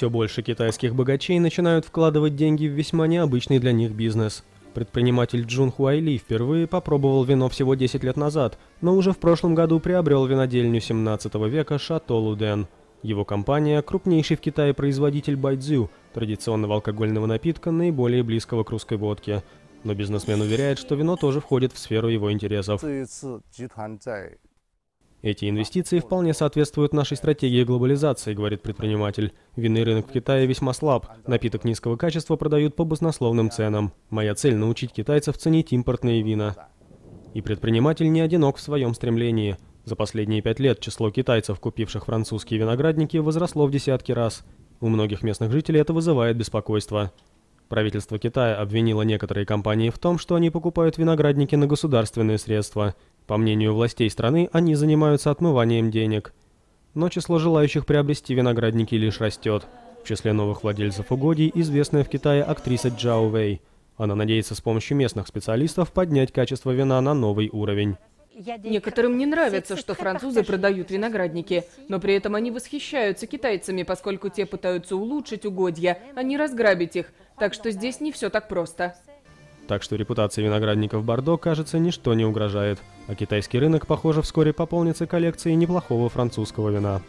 Все больше китайских богачей начинают вкладывать деньги в весьма необычный для них бизнес. Предприниматель Джун Хуайли впервые попробовал вино всего 10 лет назад, но уже в прошлом году приобрел винодельню 17 века Шато Луден. Его компания – крупнейший в Китае производитель байдзю, традиционного алкогольного напитка, наиболее близкого к русской водке. Но бизнесмен уверяет, что вино тоже входит в сферу его интересов. Эти инвестиции вполне соответствуют нашей стратегии глобализации, говорит предприниматель. Винный рынок в Китае весьма слаб, напиток низкого качества продают по баснословным ценам. Моя цель – научить китайцев ценить импортные вина. И предприниматель не одинок в своем стремлении. За последние пять лет число китайцев, купивших французские виноградники, возросло в десятки раз. У многих местных жителей это вызывает беспокойство. Правительство Китая обвинило некоторые компании в том, что они покупают виноградники на государственные средства – по мнению властей страны, они занимаются отмыванием денег. Но число желающих приобрести виноградники лишь растет. В числе новых владельцев угодий известная в Китае актриса Джао Вэй. Она надеется с помощью местных специалистов поднять качество вина на новый уровень. Некоторым не нравится, что французы продают виноградники, но при этом они восхищаются китайцами, поскольку те пытаются улучшить угодья, а не разграбить их. Так что здесь не все так просто так что репутации виноградников Бордо, кажется, ничто не угрожает, а китайский рынок, похоже, вскоре пополнится коллекцией неплохого французского вина.